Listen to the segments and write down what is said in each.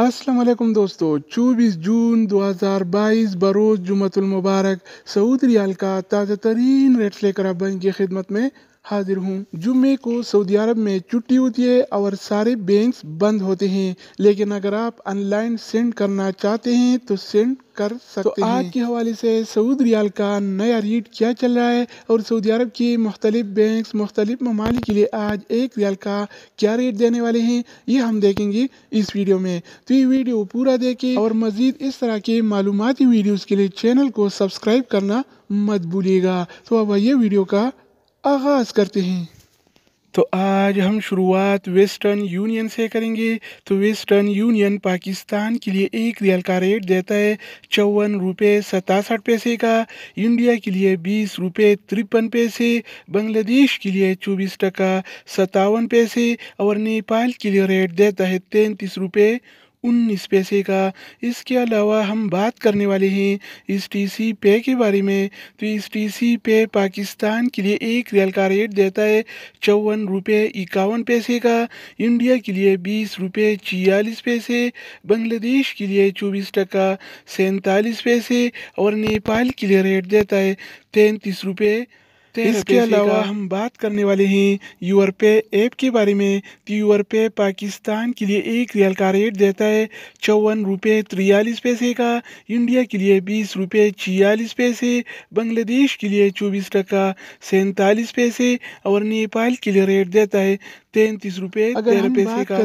अस्सलाम वालेकुम दोस्तों 24 जून 2022 बरोज़ जुमतुल मुबारक सऊद रियाल का ताज़ा तरीन रेट्स लेकर आप की खिदमत में हाजिर हूँ जुम्मे को सऊदी अरब में छुट्टी होती है और सारे बैंक बंद होते हैं लेकिन अगर आप ऑनलाइन सेंड करना चाहते हैं तो सेंड कर सकते तो आज के हवाले से सऊद रियाल का नया रेट क्या चल रहा है और सऊदी अरब के मुख्तलिफ बैंक मुख्तलिफ ममालिक के लिए आज एक रियाल का क्या रेट देने वाले हैं ये हम देखेंगे इस वीडियो में तो ये वीडियो पूरा देखें और मज़ीद इस तरह के मालूमती वीडियो के लिए चैनल को सब्सक्राइब करना मत भूलिएगा तो अब ये वीडियो का आगाज़ करते हैं तो आज हम शुरुआत वेस्टर्न यूनियन से करेंगे तो वेस्टर्न यूनियन पाकिस्तान के लिए एक रियल का रेट देता है चौवन रुपये सतासठ पैसे का इंडिया के लिए बीस रुपये तिरपन पैसे बांग्लादेश के लिए चौबीस टका सतावन पैसे और नेपाल के लिए रेट देता है तैंतीस रुपये उन्नीस पैसे का इसके अलावा हम बात करने वाले हैं इस टी सी पे के बारे में तो इस टी सी पे पाकिस्तान के लिए एक रियल का रेट देता है चौवन रुपये इक्यावन पैसे का इंडिया के लिए बीस रुपये छियालीस पैसे बांग्लादेश के लिए चौबीस टका सैंतालीस पैसे और नेपाल के लिए रेट देता है तैंतीस रुपये सकते हैं इसके अलावा हम बात करने वाले हैं यूर पे ऐप के बारे में तो यूर पे पाकिस्तान के लिए एक रियल का रेट देता है चौवन रुपये तिरयालीस पैसे का इंडिया के लिए बीस रुपये छियालीस पैसे बांग्लादेश के लिए चौबीस टका सैंतालीस पैसे और नेपाल के लिए रेट देता है तैंतीस रुपये तेरह पैसे का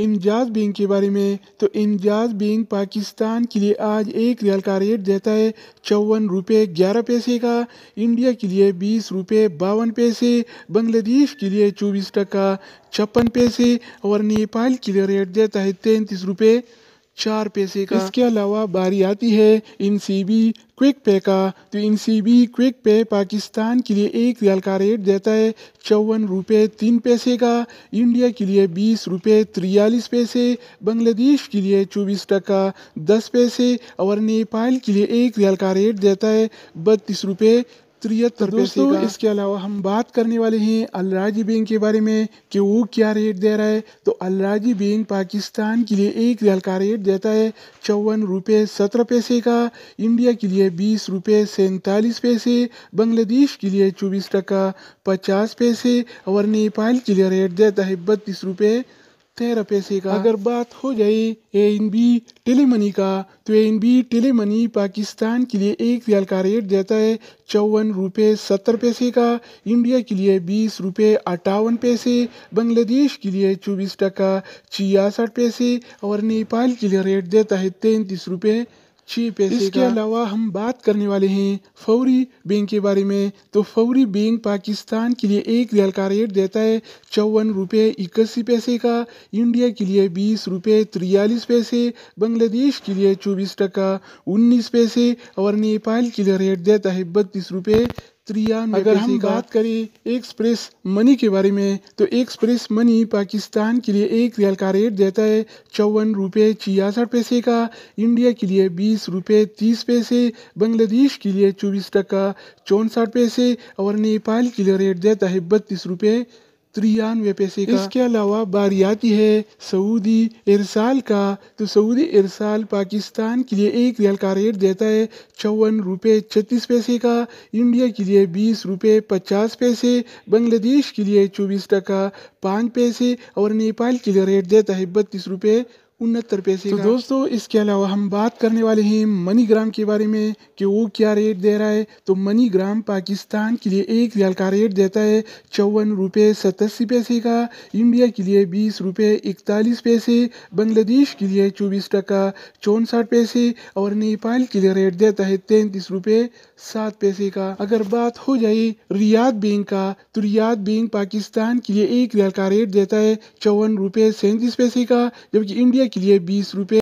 इंजाज बैंक के बारे में तो इंजाज बैंक पाकिस्तान के लिए आज एक रियल का रेट देता है चौवन रुपये ग्यारह पैसे का इंडिया के लिए बीस रुपये बावन पैसे बांग्लादेश के लिए चौबीस टका छप्पन पैसे और नेपाल के लिए रेट देता है तैंतीस रुपये चार पैसे का इसके अलावा बारी आती है इन सी बी क्विक पे का तो इन सी बी क्विक पे पाकिस्तान के लिए एक रियाल का रेट देता है चौवन रुपये तीन पैसे का इंडिया के लिए बीस रुपये तिरयालीस पैसे बांग्लादेश के लिए चौबीस टका दस पैसे और नेपाल के लिए एक रियाल का रेट देता है बत्तीस रुपये तिरहत्तर तो दोस्तों इसके अलावा हम बात करने वाले हैं अलराजी बैंक के बारे में कि वो क्या रेट दे रहा है तो अलराजी बैंक पाकिस्तान के लिए एक रियल का रेट देता है चौवन रुपये सत्रह पैसे का इंडिया के लिए बीस रुपये सैंतालीस पैसे बांग्लादेश के लिए चौबीस टका पचास पैसे और नेपाल के लिए रेट देता है बत्तीस रुपये सकते पैसे का अगर बात हो जाए A N B tele money का तो A N B tele money Pakistan के लिए एक रियाल का रेट देता है चौवन रुपये सत्तर पैसे का इंडिया के लिए बीस रुपये अट्ठावन पैसे बांग्लादेश के लिए चौबीस टका छियासठ पैसे और नेपाल के लिए रेट देता है तैंतीस रुपये अच्छी पैसे इसके अलावा हम बात करने वाले हैं फौरी बैंक के बारे में तो फौरी बैंक पाकिस्तान के लिए एक रियल का रेट देता है चौवन रुपये इक्यासी पैसे का इंडिया के लिए बीस रुपये तिरयालीस पैसे बांग्लादेश के लिए चौबीस टका उन्नीस पैसे और नेपाल के लिए रेट देता है बत्तीस रुपये अगर हम बात करें एक्सप्रेस मनी के बारे में तो एक्सप्रेस मनी पाकिस्तान के लिए एक रियल का रेट देता है चौवन रुपये छियासठ पैसे का इंडिया के लिए बीस रुपये तीस पैसे बांग्लादेश के लिए चौबीस टका चौंसठ पैसे और नेपाल के लिए रेट देता है बत्तीस रुपये तिरानवे पैसे का इसके अलावा बारियाती है सऊदी इरसाल का तो सऊदी इरसाल पाकिस्तान के लिए एक रियल का रेट देता है चौवन रुपये छत्तीस पैसे का इंडिया के लिए बीस रुपये पचास पैसे बांग्लादेश के लिए चौबीस टका पाँच पैसे और नेपाल के लिए रेट देता है बत्तीस रुपये उनहत्तर पैसे तो दोस्तों इसके अलावा हम बात करने वाले हैं मनी ग्राम के बारे में कि वो क्या रेट दे रहा है तो मनी ग्राम पाकिस्तान के लिए एक रियाल का रेट देता है चौवन रुपये सतासी पैसे का इंडिया के लिए बीस रुपये इकतालीस पैसे बांग्लादेश के लिए चौबीस टका चौंसठ पैसे और नेपाल के लिए रेट देता है तैंतीस रुपये सात पैसे का अगर बात हो जाए रियाद बैंक का तो रियाद बैंक पाकिस्तान के लिए एक रियाल का रेट देता है चौवन रुपये सैंतीस पैसे का जबकि इंडिया के लिए बीस रुपये